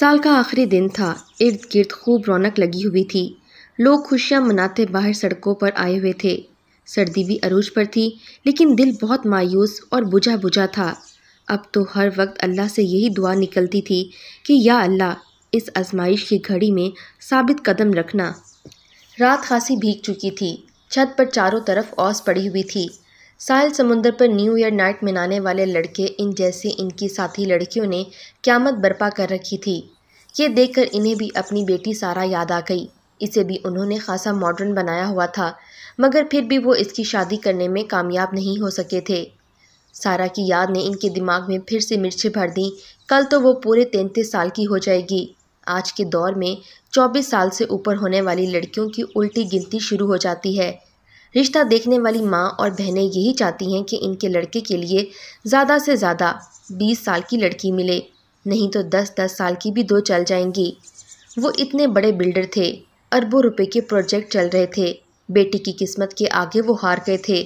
साल का आखिरी दिन था इर्द गिर्द खूब रौनक लगी हुई थी लोग खुशियाँ मनाते बाहर सड़कों पर आए हुए थे सर्दी भी अरूज पर थी लेकिन दिल बहुत मायूस और बुझा बुझा था अब तो हर वक्त अल्लाह से यही दुआ निकलती थी कि या अल्लाह इस आजमाइश की घड़ी में साबित कदम रखना रात खासी भीग चुकी थी छत पर चारों तरफ औस पड़ी हुई थी साहिल समुंदर पर न्यू ईयर नाइट मनाने वाले लड़के इन जैसी इनकी साथी लड़कियों ने क्यामत बर्पा कर रखी थी ये देखकर इन्हें भी अपनी बेटी सारा याद आ गई इसे भी उन्होंने खासा मॉडर्न बनाया हुआ था मगर फिर भी वो इसकी शादी करने में कामयाब नहीं हो सके थे सारा की याद ने इनके दिमाग में फिर से मिर्चें भर दी कल तो वो पूरे तैंतीस साल की हो जाएगी आज के दौर में चौबीस साल से ऊपर होने वाली लड़कियों की उल्टी गिनती शुरू हो जाती है रिश्ता देखने वाली माँ और बहनें यही चाहती हैं कि इनके लड़के के लिए ज़्यादा से ज़्यादा बीस साल की लड़की मिले नहीं तो दस दस साल की भी दो चल जाएंगी वो इतने बड़े बिल्डर थे अरबों रुपए के प्रोजेक्ट चल रहे थे बेटी की किस्मत के आगे वो हार गए थे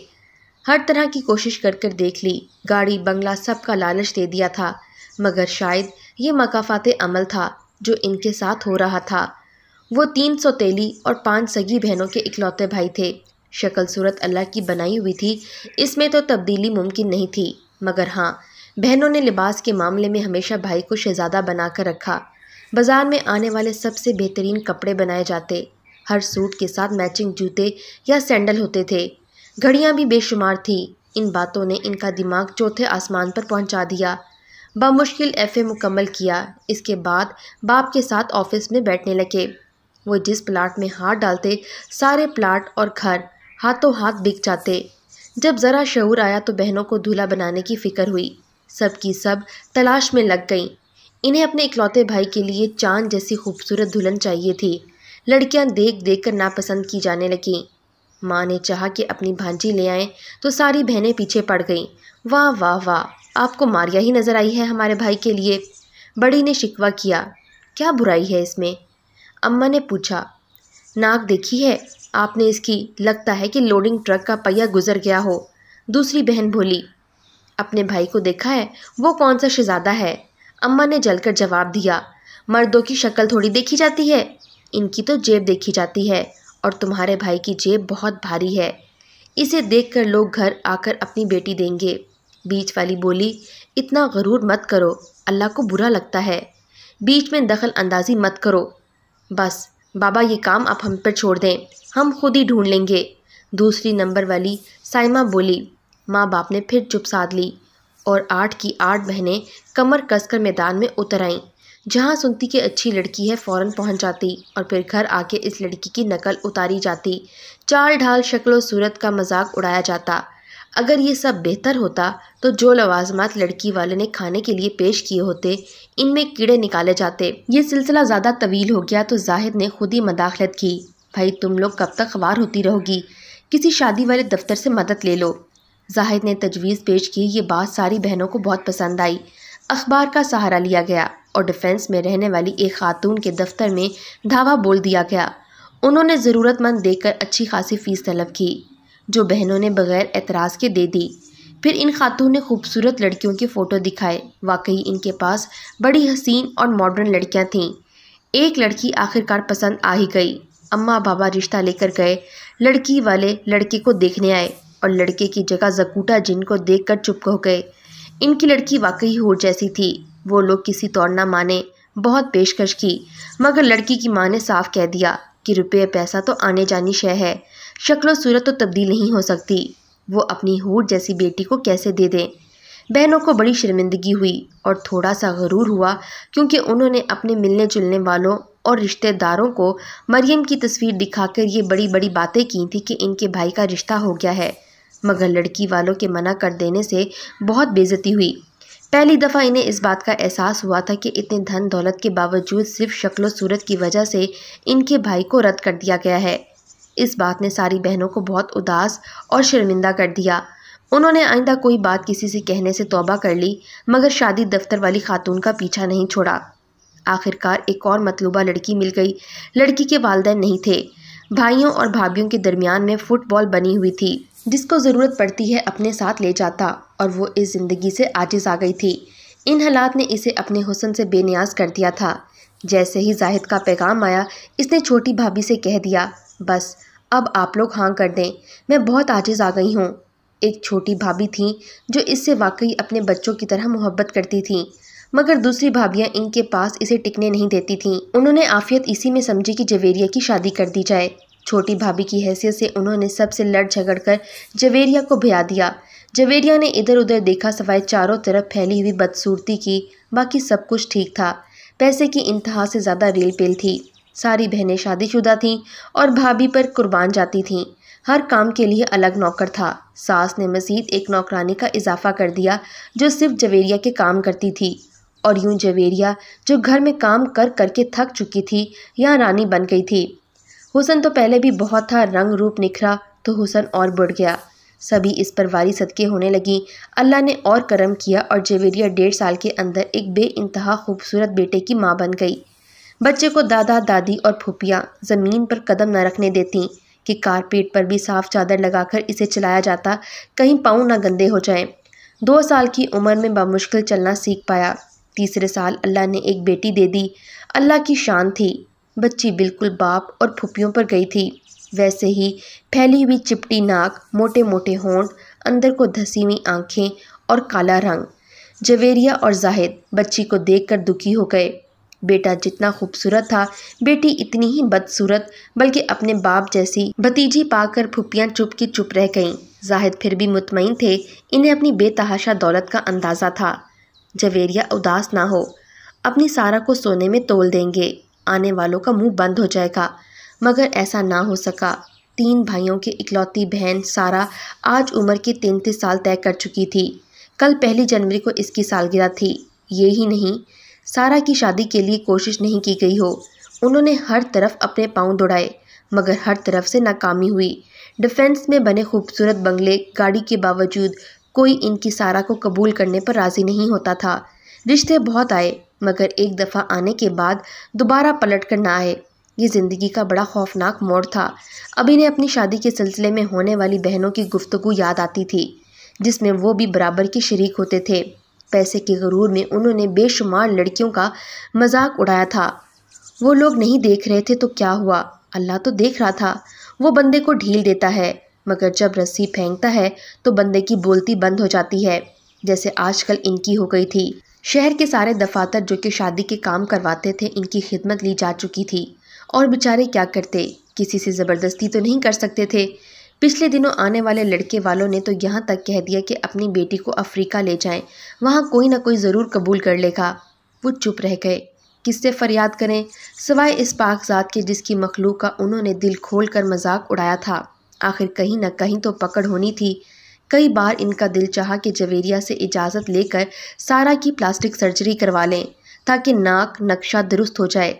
हर तरह की कोशिश कर कर देख ली गाड़ी बंगला सबका लालच दे दिया था मगर शायद ये मकाफात अमल था जो इनके साथ हो रहा था वो तीन सौ तेली और पांच सगी बहनों के इकलौते भाई थे शक्ल सूरत अल्लाह की बनाई हुई थी इसमें तो तब्दीली मुमकिन नहीं थी मगर हाँ बहनों ने लिबास के मामले में हमेशा भाई को शहजादा बनाकर रखा बाज़ार में आने वाले सबसे बेहतरीन कपड़े बनाए जाते हर सूट के साथ मैचिंग जूते या सैंडल होते थे घड़ियाँ भी बेशुमार थीं इन बातों ने इनका दिमाग चौथे आसमान पर पहुँचा दिया बामुश्किल एफ ए मुकम्मल किया इसके बाद बाप के साथ ऑफिस में बैठने लगे वो जिस प्लाट में हाथ डालते सारे प्लाट और घर हाथों हाथ बिक जाते जब ज़रा शहूर आया तो बहनों को दूल्हा बनाने की फ़िक्र हुई सब की सब तलाश में लग गई इन्हें अपने इकलौते भाई के लिए चांद जैसी खूबसूरत दुल्हन चाहिए थी लड़कियां देख देख कर नापसंद की जाने लगीं माँ ने चाहा कि अपनी भांजी ले आएं तो सारी बहनें पीछे पड़ गईं वाह वाह वाह आपको मारिया ही नज़र आई है हमारे भाई के लिए बड़ी ने शिकवा किया क्या बुराई है इसमें अम्मा ने पूछा नाक देखी है आपने इसकी लगता है कि लोडिंग ट्रक का पहिया गुजर गया हो दूसरी बहन बोली अपने भाई को देखा है वो कौन सा शहजादा है अम्मा ने जलकर जवाब दिया मर्दों की शक्ल थोड़ी देखी जाती है इनकी तो जेब देखी जाती है और तुम्हारे भाई की जेब बहुत भारी है इसे देखकर लोग घर आकर अपनी बेटी देंगे बीच वाली बोली इतना गरूर मत करो अल्लाह को बुरा लगता है बीच में दखल अंदाजी मत करो बस बाबा ये काम आप हम पर छोड़ दें हम खुद ही ढूंढ लेंगे दूसरी नंबर वाली साइमा बोली माँ बाप ने फिर चुप साध ली और आठ की आठ बहनें कमर कसकर मैदान में उतर आईं जहाँ सुनती कि अच्छी लड़की है फौरन पहुँच जाती और फिर घर आके इस लड़की की नकल उतारी जाती चाल ढाल शक्ल सूरत का मजाक उड़ाया जाता अगर ये सब बेहतर होता तो जो लवाजमात लड़की वाले ने खाने के लिए पेश किए होते इनमें कीड़े निकाले जाते ये सिलसिला ज़्यादा तवील हो गया तो जाहिद ने खुद ही मदाखलत की भाई तुम लोग कब तक खबार होती रहोगी किसी शादी वाले दफ्तर से मदद ले लो जाहिद ने तजवीज़ पेश की ये बात सारी बहनों को बहुत पसंद आई अखबार का सहारा लिया गया और डिफेंस में रहने वाली एक खातून के दफ्तर में धावा बोल दिया गया उन्होंने ज़रूरतमंद देकर अच्छी खासी फ़ीस तलब की जो बहनों ने बग़ैर एतराज़ के दे दी फिर इन खातून ने खूबसूरत लड़कियों के फ़ोटो दिखाए वाकई इनके पास बड़ी हसीन और मॉडर्न लड़कियाँ थीं एक लड़की आखिरकार पसंद आ ही गई अम्मा बाबा रिश्ता लेकर गए लड़की वाले लड़के को देखने आए और लड़के की जगह जकूटा जिन को देख कर चुप हो गए इनकी लड़की वाकई हो जैसी थी वो लोग किसी तौर ना माने बहुत पेशकश की मगर लड़की की माँ ने साफ कह दिया कि रुपये पैसा तो आने जानी शय है शक्ल सूरत तो तब्दील नहीं हो सकती वो अपनी हूट जैसी बेटी को कैसे दे दें बहनों को बड़ी शर्मिंदगी हुई और थोड़ा सा गरूर हुआ क्योंकि उन्होंने अपने मिलने जुलने वालों और रिश्तेदारों को मरियम की तस्वीर दिखाकर ये बड़ी बड़ी बातें की थी कि इनके भाई का रिश्ता हो गया है मगर लड़की वालों के मना कर देने से बहुत बेजती हुई पहली दफ़ा इन्हें इस बात का एहसास हुआ था कि इतने धन दौलत के बावजूद सिर्फ शक्ल सूरत की वजह से इनके भाई को रद्द कर दिया गया है इस बात ने सारी बहनों को बहुत उदास और शर्मिंदा कर दिया उन्होंने आइंदा कोई बात किसी से कहने से तौबा कर ली मगर शादी दफ्तर वाली खातून का पीछा नहीं छोड़ा आखिरकार एक और मतलूबा लड़की मिल गई लड़की के वालदे नहीं थे भाइयों और भाभीियों के दरमियान में फुटबॉल बनी हुई थी जिसको ज़रूरत पड़ती है अपने साथ ले जाता और वो इस ज़िंदगी से आजिज आ गई थी इन हालात ने इसे अपने हुसन से बेनियाज कर दिया था जैसे ही जाहिद का पैगाम आया इसने छोटी भाभी से कह दिया बस अब आप लोग हाँ कर दें मैं बहुत आजिज आ गई हूँ एक छोटी भाभी थी जो इससे वाकई अपने बच्चों की तरह मोहब्बत करती थी मगर दूसरी भाभियाँ इनके पास इसे टिकने नहीं देती थीं उन्होंने आफियत इसी में समझी कि जवेरिया की शादी कर दी जाए छोटी भाभी की हैसियत से उन्होंने सबसे लड़ झगड़ कर जवेरिया को भिया दिया जवेरिया ने इधर उधर देखा सवाए चारों तरफ फैली हुई बदसूरती की बाकी सब कुछ ठीक था पैसे की इंतहा से ज़्यादा रेल पेल थी सारी बहनें शादीशुदा थीं और भाभी पर कुर्बान जाती थीं हर काम के लिए अलग नौकर था सास ने मज़ीद एक नौकरानी का इजाफा कर दिया जो सिर्फ जवेरिया के काम करती थी और यूं जवेरिया जो घर में काम कर करके थक चुकी थी यहाँ रानी बन गई थी हुसन तो पहले भी बहुत था रंग रूप निखरा तो हुसन और बढ़ गया सभी इस पर वारी सदके होने लगी अल्लाह ने और करम किया और जवेरिया डेढ़ साल के अंदर एक बे खूबसूरत बेटे की माँ बन गई बच्चे को दादा दादी और फूफियाँ ज़मीन पर कदम न रखने देती कि कारपेट पर भी साफ चादर लगाकर इसे चलाया जाता कहीं पाँव ना गंदे हो जाएं। दो साल की उम्र में बामुश्किल चलना सीख पाया तीसरे साल अल्लाह ने एक बेटी दे दी अल्लाह की शान थी बच्ची बिल्कुल बाप और फूपियों पर गई थी वैसे ही फैली हुई चिपटी नाक मोटे मोटे होंठ अंदर को धसी हुई आँखें और काला रंग जवेरिया और जाहिद बच्ची को देखकर दुखी हो गए बेटा जितना खूबसूरत था बेटी इतनी ही बदसूरत बल्कि अपने बाप जैसी भतीजी पाकर फुप्पियाँ चुप की चुप रह गईं जाहिद फिर भी मुतमिन थे इन्हें अपनी बेतहाशा दौलत का अंदाज़ा था जवेरिया उदास ना हो अपनी सारा को सोने में तोल देंगे आने वालों का मुंह बंद हो जाएगा मगर ऐसा ना हो सका तीन भाइयों की इकलौती बहन सारा आज उम्र की तैंतीस साल तय कर चुकी थी कल पहली जनवरी को इसकी सालगिरह थी ये ही नहीं सारा की शादी के लिए कोशिश नहीं की गई हो उन्होंने हर तरफ अपने पाँव दौड़ाए मगर हर तरफ से नाकामी हुई डिफेंस में बने खूबसूरत बंगले गाड़ी के बावजूद कोई इनकी सारा को कबूल करने पर राज़ी नहीं होता था रिश्ते बहुत आए मगर एक दफ़ा आने के बाद दोबारा पलट कर ना आए ये ज़िंदगी का बड़ा खौफनाक मोड़ था अब इन्हें अपनी शादी के सिलसिले में होने वाली बहनों की गुफ्तु याद आती थी जिसमें वो भी बराबर के शरीक होते थे पैसे के गुरूर में उन्होंने बेशुमार लड़कियों का मजाक उड़ाया था वो लोग नहीं देख रहे थे तो क्या हुआ अल्लाह तो देख रहा था वो बंदे को ढील देता है मगर जब रस्सी फेंकता है तो बंदे की बोलती बंद हो जाती है जैसे आजकल इनकी हो गई थी शहर के सारे दफातर जो कि शादी के काम करवाते थे इनकी खिदमत ली जा चुकी थी और बेचारे क्या करते किसी से ज़बरदस्ती तो नहीं कर सकते थे पिछले दिनों आने वाले लड़के वालों ने तो यहाँ तक कह दिया कि अपनी बेटी को अफ्रीका ले जाएं वहाँ कोई ना कोई ज़रूर कबूल कर लेगा वो चुप रह गए किससे फरियाद करें सवाए इस पाकजात के जिसकी मखलूक का उन्होंने दिल खोल कर मजाक उड़ाया था आखिर कहीं ना कहीं तो पकड़ होनी थी कई बार इनका दिल चाह कि जवेरिया से इजाज़त लेकर सारा की प्लास्टिक सर्जरी करवा लें ताकि नाक नक्शा दुरुस्त हो जाए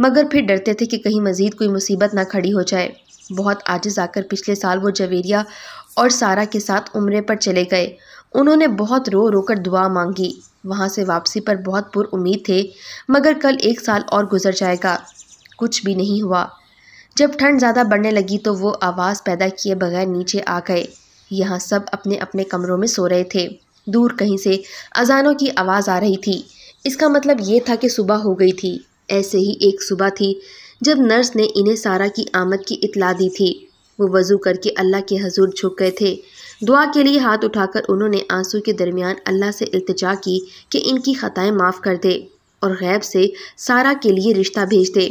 मगर फिर डरते थे कि कहीं मज़ीद कोई मुसीबत ना खड़ी हो जाए बहुत आजिज़ आकर पिछले साल वो जवेरिया और सारा के साथ उम्रे पर चले गए उन्होंने बहुत रो रोकर दुआ मांगी वहाँ से वापसी पर बहुत पुर उम्मीद थे मगर कल एक साल और गुजर जाएगा कुछ भी नहीं हुआ जब ठंड ज़्यादा बढ़ने लगी तो वो आवाज़ पैदा किए बगैर नीचे आ गए यहाँ सब अपने अपने कमरों में सो रहे थे दूर कहीं से अजानों की आवाज़ आ रही थी इसका मतलब ये था कि सुबह हो गई थी ऐसे ही एक सुबह थी जब नर्स ने इन्हें सारा की आमद की इतला दी थी वो वज़ू करके अल्लाह के हजूर झुक गए थे दुआ के लिए हाथ उठाकर उन्होंने आंसू के दरमियान अल्लाह से अल्तजा की कि इनकी ख़ताएँ माफ़ कर दे और गैब से सारा के लिए रिश्ता भेज दे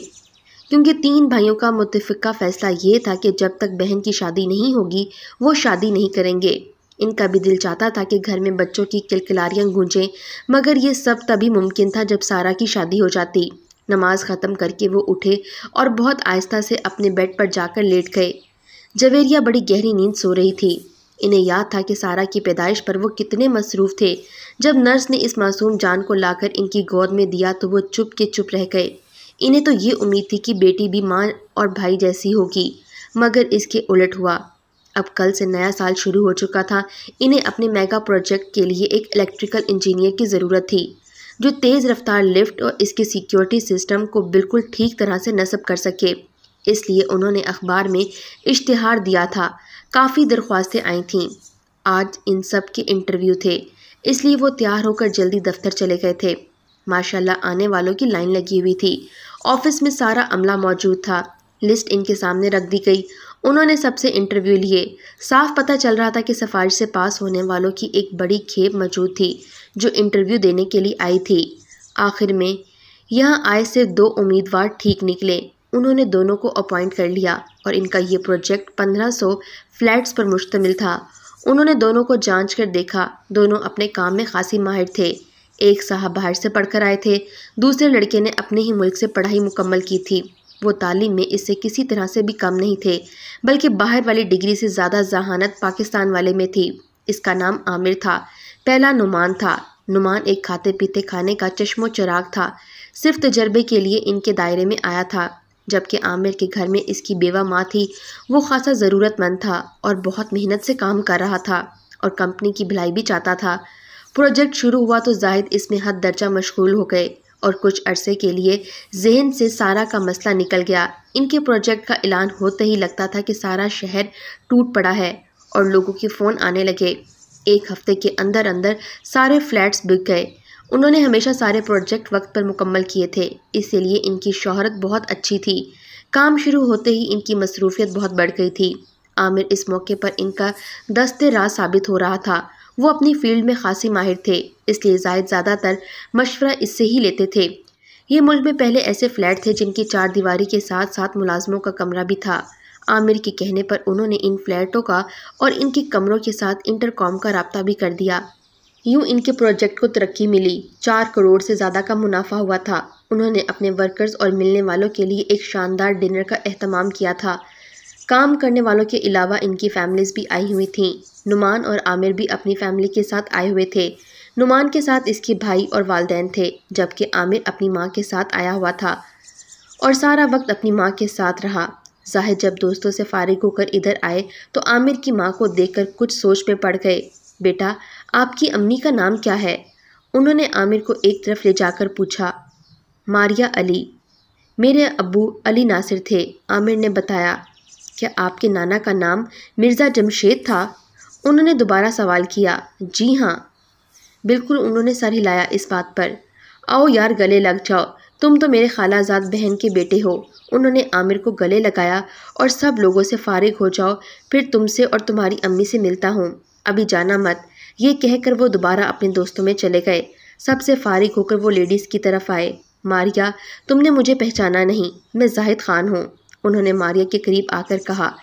क्योंकि तीन भाइयों का मुतफ़ा फ़ैसला ये था कि जब तक बहन की शादी नहीं होगी वो शादी नहीं करेंगे इनका भी दिल चाहता था कि घर में बच्चों की किलकिलारियाँ गूंजें मगर ये सब तभी मुमकिन था जब सारा की शादी हो जाती नमाज ख़त्म करके वो उठे और बहुत आहिस्ता से अपने बेड पर जाकर लेट गए जवेरिया बड़ी गहरी नींद सो रही थी इन्हें याद था कि सारा की पैदाइश पर वो कितने मसरूफ़ थे जब नर्स ने इस मासूम जान को लाकर इनकी गोद में दिया तो वो चुप के चुप रह गए इन्हें तो ये उम्मीद थी कि बेटी भी माँ और भाई जैसी होगी मगर इसके उलट हुआ अब कल से नया साल शुरू हो चुका था इन्हें अपने मेगा प्रोजेक्ट के लिए एक इलेक्ट्रिकल इंजीनियर की ज़रूरत थी जो तेज़ रफ्तार लिफ्ट और इसके सिक्योरिटी सिस्टम को बिल्कुल ठीक तरह से नस्ब कर सके इसलिए उन्होंने अखबार में इश्तहार दिया था काफ़ी दरख्वास्तें आई थीं आज इन सब के इंटरव्यू थे इसलिए वो तैयार होकर जल्दी दफ्तर चले गए थे माशाल्लाह आने वालों की लाइन लगी हुई थी ऑफिस में सारा अमला मौजूद था लिस्ट इनके सामने रख दी गई उन्होंने सबसे इंटरव्यू लिए साफ पता चल रहा था कि सफारिश से पास होने वालों की एक बड़ी खेप मौजूद थी जो इंटरव्यू देने के लिए आई थी आखिर में यहाँ आए सिर्फ दो उम्मीदवार ठीक निकले उन्होंने दोनों को अपॉइंट कर लिया और इनका ये प्रोजेक्ट 1500 फ्लैट्स पर मुश्तमिल था उन्होंने दोनों को जांच कर देखा दोनों अपने काम में खासी माहिर थे एक साहब बाहर से पढ़कर आए थे दूसरे लड़के ने अपने ही मुल्क से पढ़ाई मुकम्मल की थी वो तालीम में इससे किसी तरह से भी कम नहीं थे बल्कि बाहर वाली डिग्री से ज़्यादा जहानत पाकिस्तान वाले में थी इसका नाम आमिर था पहला नुमान था नुमान एक खाते पीते खाने का चश्मो चराग था सिर्फ तजर्बे के लिए इनके दायरे में आया था जबकि आमिर के घर में इसकी बेवा माँ थी वो खासा ज़रूरतमंद था और बहुत मेहनत से काम कर रहा था और कंपनी की भलाई भी चाहता था प्रोजेक्ट शुरू हुआ तो जाहिद इसमें हद दर्जा मशगूल हो गए और कुछ अरसे के लिए जहन से सारा का मसला निकल गया इनके प्रोजेक्ट का ऐलान होते ही लगता था कि सारा शहर टूट पड़ा है और लोगों के फ़ोन आने लगे एक हफ्ते के अंदर अंदर सारे फ्लैट्स बिक गए उन्होंने हमेशा सारे प्रोजेक्ट वक्त पर मुकम्मल किए थे इसीलिए इनकी शोहरत बहुत अच्छी थी काम शुरू होते ही इनकी मसरूफियत बहुत बढ़ गई थी आमिर इस मौके पर इनका दस्ते राज साबित हो रहा था वो अपनी फील्ड में खासी माहिर थे इसलिए जायद ज़्यादातर मशवरा इससे ही लेते थे ये मुल्क में पहले ऐसे फ्लैट थे जिनकी चार दीवारी के साथ साथ मुलाजमों का कमरा भी था आमिर के कहने पर उन्होंने इन फ्लैटों का और इनके कमरों के साथ इंटरकॉम का रबता भी कर दिया यूं इनके प्रोजेक्ट को तरक्की मिली चार करोड़ से ज़्यादा का मुनाफा हुआ था उन्होंने अपने वर्कर्स और मिलने वालों के लिए एक शानदार डिनर का अहतमाम किया था काम करने वालों के अलावा इनकी फैमिलीज़ भी आई हुई थीं नुमान और आमिर भी अपनी फैमिली के साथ आए हुए थे नुमान के साथ इसके भाई और वालदेन थे जबकि आमिर अपनी माँ के साथ आया हुआ था और सारा वक्त अपनी माँ के साथ रहा जाहिद जब दोस्तों से फारिग होकर इधर आए तो आमिर की माँ को देखकर कुछ सोच में पड़ गए बेटा आपकी अम्मी का नाम क्या है उन्होंने आमिर को एक तरफ ले जाकर पूछा मारिया अली मेरे अबू अली नासिर थे आमिर ने बताया क्या आपके नाना का नाम मिर्ज़ा जमशेद था उन्होंने दोबारा सवाल किया जी हाँ बिल्कुल उन्होंने सर हिलाया इस बात पर आओ यार गले लग जाओ तुम तो मेरे खालाजाद बहन के बेटे हो उन्होंने आमिर को गले लगाया और सब लोगों से फारिग हो जाओ फिर तुमसे और तुम्हारी अम्मी से मिलता हूँ अभी जाना मत ये कहकर वो दोबारा अपने दोस्तों में चले गए सबसे फारिग होकर वो लेडीज़ की तरफ आए मारिया तुमने मुझे पहचाना नहीं मैं जाहिद खान हूँ उन्होंने मारिया के करीब आकर कहा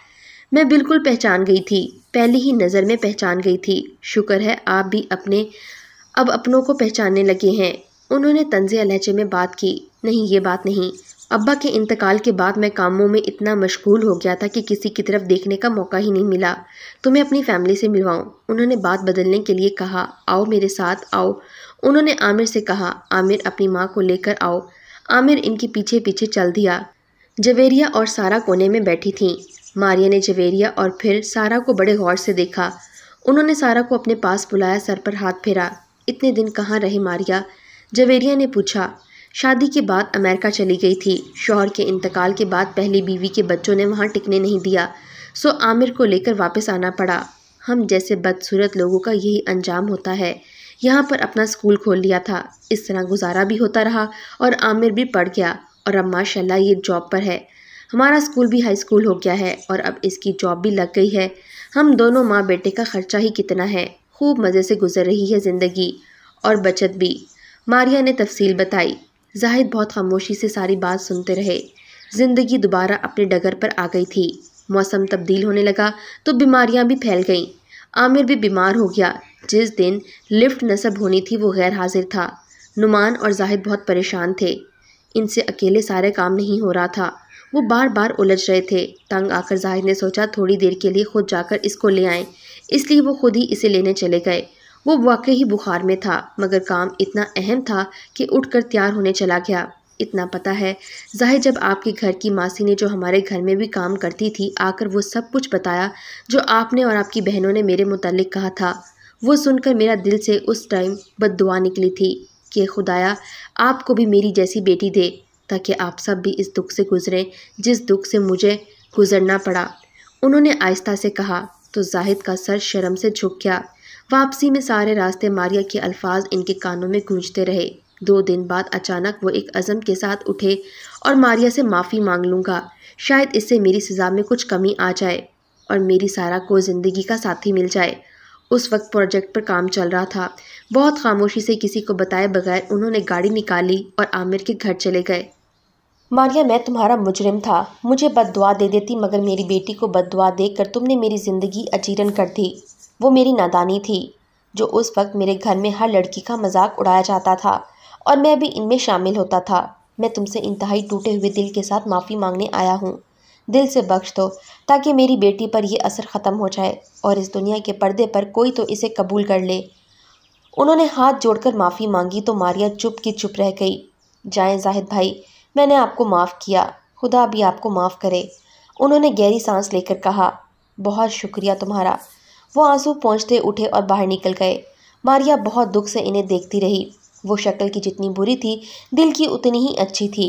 मैं बिल्कुल पहचान गई थी पहली ही नज़र में पहचान गई थी शुक्र है आप भी अपने अब अपनों को पहचानने लगे हैं उन्होंने तंज अलहचे में बात की नहीं ये बात नहीं अब्बा के इंतकाल के बाद मैं कामों में इतना मशगूल हो गया था कि किसी की तरफ देखने का मौका ही नहीं मिला तो मैं अपनी फैमिली से मिलवाऊँ उन्होंने बात बदलने के लिए कहा आओ मेरे साथ आओ उन्होंने आमिर से कहा आमिर अपनी माँ को लेकर आओ आमिर इनके पीछे पीछे चल दिया जवेरिया और सारा कोने में बैठी थीं मारिया ने जवेरिया और फिर सारा को बड़े गौर से देखा उन्होंने सारा को अपने पास बुलाया सर पर हाथ फेरा इतने दिन कहाँ रहे मारिया जवेरिया ने पूछा शादी के बाद अमेरिका चली गई थी शौहर के इंतकाल के बाद पहली बीवी के बच्चों ने वहाँ टिकने नहीं दिया सो आमिर को लेकर वापस आना पड़ा हम जैसे बदसूरत लोगों का यही अंजाम होता है यहाँ पर अपना स्कूल खोल लिया था इस तरह गुजारा भी होता रहा और आमिर भी पढ़ गया और अब माशाल्लाह ये जॉब पर है हमारा स्कूल भी हाई स्कूल हो गया है और अब इसकी जॉब भी लग गई है हम दोनों माँ बेटे का ख़र्चा ही कितना है खूब मज़े से गुजर रही है ज़िंदगी और बचत भी मारिया ने तफसील बताई जाहिद बहुत खामोशी से सारी बात सुनते रहे ज़िंदगी दोबारा अपने डगर पर आ गई थी मौसम तब्दील होने लगा तो बीमारियां भी फैल गईं आमिर भी बीमार हो गया जिस दिन लिफ्ट नस्ब होनी थी वो गैर हाजिर था नुमान और जाहिद बहुत परेशान थे इनसे अकेले सारे काम नहीं हो रहा था वो बार बार उलझ रहे थे तंग आकर जाहिद ने सोचा थोड़ी देर के लिए खुद जाकर इसको ले आएं इसलिए वो खुद ही इसे लेने चले गए वो वाकई बुखार में था मगर काम इतना अहम था कि उठकर तैयार होने चला गया इतना पता है जाहिर जब आपके घर की मासी ने जो हमारे घर में भी काम करती थी आकर वो सब कुछ बताया जो आपने और आपकी बहनों ने मेरे मुतलक कहा था वो सुनकर मेरा दिल से उस टाइम बद दुआ निकली थी कि खुदाया आपको भी मेरी जैसी बेटी दे ताकि आप सब भी इस दुख से गुजरें जिस दुख से मुझे गुजरना पड़ा उन्होंने आहिस्ता से कहा तो जाहिद का सर शर्म से झुक गया वापसी में सारे रास्ते मारिया के अल्फाज इनके कानों में गूंजते रहे दो दिन बाद अचानक वो एक अज़म के साथ उठे और मारिया से माफ़ी मांग लूँगा शायद इससे मेरी सज़ा में कुछ कमी आ जाए और मेरी सारा को ज़िंदगी का साथी मिल जाए उस वक्त प्रोजेक्ट पर काम चल रहा था बहुत खामोशी से किसी को बताए बगैर उन्होंने गाड़ी निकाली और आमिर के घर चले गए मारिया मैं तुम्हारा मुजरिम था मुझे बद दे देती मगर मेरी बेटी को बद देकर तुमने मेरी ज़िंदगी अचीरन कर दी वो मेरी नादानी थी जो उस वक्त मेरे घर में हर लड़की का मजाक उड़ाया जाता था और मैं भी इनमें शामिल होता था मैं तुमसे इंतहाई टूटे हुए दिल के साथ माफ़ी मांगने आया हूँ दिल से बख्श दो ताकि मेरी बेटी पर यह असर ख़त्म हो जाए और इस दुनिया के पर्दे पर कोई तो इसे कबूल कर ले उन्होंने हाथ जोड़कर माफ़ी मांगी तो मारिया चुप की चुप रह गई जाएं जाहिद भाई मैंने आपको माफ़ किया खुदा भी आपको माफ़ करे उन्होंने गहरी सांस लेकर कहा बहुत शुक्रिया तुम्हारा वो आंसू पहुँचते उठे और बाहर निकल गए मारिया बहुत दुख से इन्हें देखती रही वो शक्ल की जितनी बुरी थी दिल की उतनी ही अच्छी थी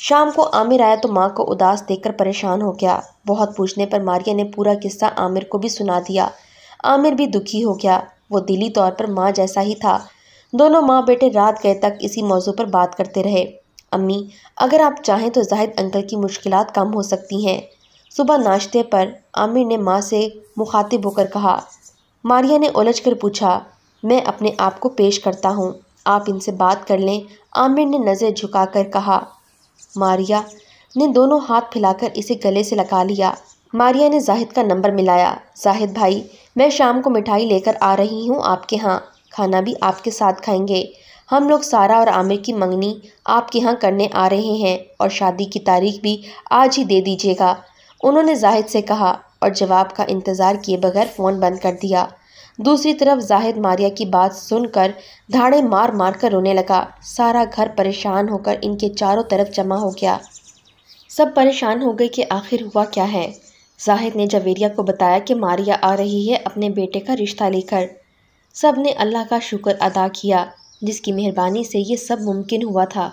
शाम को आमिर आया तो माँ को उदास देखकर परेशान हो गया बहुत पूछने पर मारिया ने पूरा किस्सा आमिर को भी सुना दिया आमिर भी दुखी हो गया वो दिली तौर पर माँ जैसा ही था दोनों माँ बेटे रात गए तक इसी मौजू पर बात करते रहे अम्मी अगर आप चाहें तो जाहिद अंकल की मुश्किलात कम हो सकती हैं सुबह नाश्ते पर आमिर ने माँ से मुखातिब होकर कहा मारिया ने उलझ कर पूछा मैं अपने आप को पेश करता हूँ आप इनसे बात कर लें आमिर ने नज़र झुकाकर कहा मारिया ने दोनों हाथ फैलाकर इसे गले से लगा लिया मारिया ने जाहिद का नंबर मिलाया जाहिद भाई मैं शाम को मिठाई लेकर आ रही हूँ आपके यहाँ खाना भी आपके साथ खाएंगे हम लोग सारा और आमिर की मंगनी आपके यहाँ करने आ रहे हैं और शादी की तारीख भी आज ही दे दीजिएगा उन्होंने जाहिद से कहा और जवाब का इंतज़ार किए बगैर फ़ोन बंद कर दिया दूसरी तरफ जाहिद मारिया की बात सुनकर धाड़े मार मार कर रोने लगा सारा घर परेशान होकर इनके चारों तरफ जमा हो गया सब परेशान हो गए कि आखिर हुआ क्या है जाहिद ने जवेरिया को बताया कि मारिया आ रही है अपने बेटे का रिश्ता लेकर सब ने अल्लाह का शुक्र अदा किया जिसकी मेहरबानी से ये सब मुमकिन हुआ था